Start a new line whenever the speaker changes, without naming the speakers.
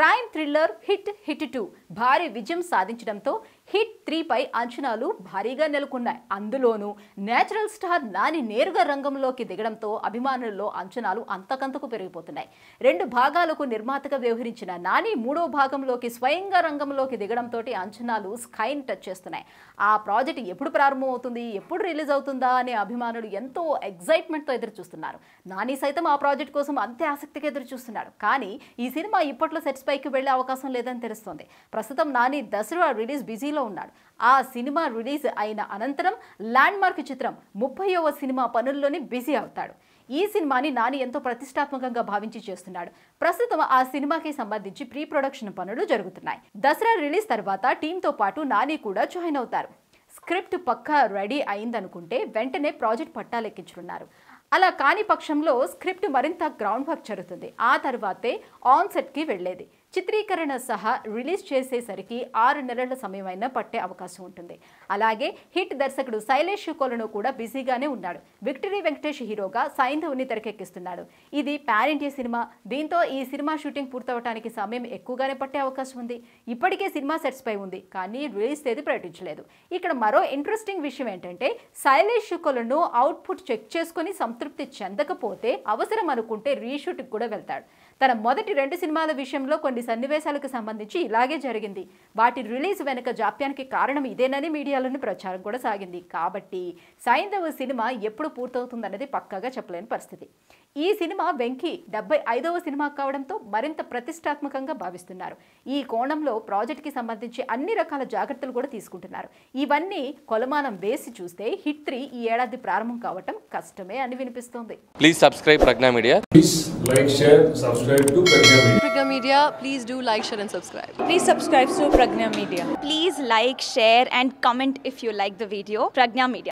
crime thriller Hit Hit 2 భారీ విజయం సాధించడంతో హిట్ త్రీపై అంచనాలు భారీగా నెలకొన్నాయి అందులోనూ నేచురల్ స్టార్ నాని నేరుగా రంగంలోకి దిగడంతో అభిమానుల్లో అంచనాలు అంతకంతకు పెరిగిపోతున్నాయి రెండు భాగాలకు నిర్మాతగా వ్యవహరించిన నాని మూడో భాగంలోకి స్వయంగా రంగంలోకి దిగడంతో అంచనాలు స్కైన్ టచ్ చేస్తున్నాయి ఆ ప్రాజెక్ట్ ఎప్పుడు ప్రారంభమవుతుంది ఎప్పుడు రిలీజ్ అవుతుందా అనే అభిమానులు ఎంతో ఎగ్జైట్మెంట్తో ఎదురు చూస్తున్నారు నాని సైతం ఆ ప్రాజెక్ట్ కోసం అంతే ఆసక్తిగా ఎదురు చూస్తున్నారు కానీ ఈ సినిమా ఇప్పట్లో సెట్స్ పైకి వెళ్లే అవకాశం లేదని తెలుస్తోంది ప్రస్తుతం నాని దసరా రిలీజ్ బిజీలో ఉన్నాడు ఆ సినిమా రిలీజ్ అయిన అనంతరం ల్యాండ్ మార్క్ చిత్రం ముప్పైవ సినిమా పనుల్లోనే బిజీ అవుతాడు ఈ సినిమాని నాని ఎంతో ప్రతిష్టాత్మకంగా భావించి చేస్తున్నాడు ప్రస్తుతం ఆ సినిమాకి సంబంధించి ప్రీ ప్రొడక్షన్ పనులు జరుగుతున్నాయి దసరా రిలీజ్ తర్వాత టీంతో పాటు నాని కూడా జాయిన్ అవుతారు స్క్రిప్ట్ పక్క రెడీ అయిందనుకుంటే వెంటనే ప్రాజెక్ట్ పట్టాలెక్కించుకున్నారు అలా కాని పక్షంలో స్క్రిప్ట్ మరింత గ్రౌండ్ వర్క్ జరుగుతుంది ఆ తర్వాతే ఆన్ సెట్కి వెళ్ళేది చిత్రీకరణ సహా రిలీజ్ చేసేసరికి ఆరు నెలల సమయమైన పట్టే అవకాశం ఉంటుంది అలాగే హిట్ దర్శకుడు శైలేష్ కోలను కూడా బిజీగానే ఉన్నాడు విక్టరీ వెంకటేష్ హీరోగా సైంధవుని తెరకెక్కిస్తున్నాడు ఇది పాన్ ఇండియా సినిమా దీంతో ఈ సినిమా షూటింగ్ పూర్తవటానికి సమయం ఎక్కువగానే పట్టే అవకాశం ఉంది ఇప్పటికే సినిమా సెట్స్ పై ఉంది కానీ రిలీజ్ తేదీ ప్రకటించలేదు ఇక్కడ మరో ఇంట్రెస్టింగ్ విషయం ఏంటంటే శైలేష్ కోలను అవుట్పుట్ చెక్ చేసుకుని సంతృప్తి చెందకపోతే అవసరం అనుకుంటే రీషూట్కి కూడా వెళ్తాడు తన మొదటి రెండు సినిమాల విషయంలో కొన్ని సన్నివేశాలకు సంబంధించి ఇలాగే జరిగింది వాటి రిలీజ్ వెనుక జాప్యానికి కారణం ఇదేనని మీడియాలోని ప్రచారం కూడా సాగింది కాబట్టి సైంధవ సినిమా ఎప్పుడు పూర్తవుతుందన్నది పక్కాగా చెప్పలేని పరిస్థితి ఈ సినిమా వెంకీ డెబ్బై ఐదవ సినిమా కావడంతో మరింత ప్రతిష్టాత్మకంగా భావిస్తున్నారు ఈ కోణంలో ప్రాజెక్ట్కి సంబంధించి అన్ని రకాల జాగ్రత్తలు కూడా తీసుకుంటున్నారు ఇవన్నీ కొలమానం వేసి చూస్తే హిట్ త్రీ ఈ ఏడాది ప్రారంభం కావటం కష్టమే అని వినిపిస్తోంది please subscribe Pragya media please like share subscribe subscribe to Pragya Media. Media, please do like, share and subscribe. Please subscribe to Pragya Media. Please like, share and comment if you like the video. Pragya Media.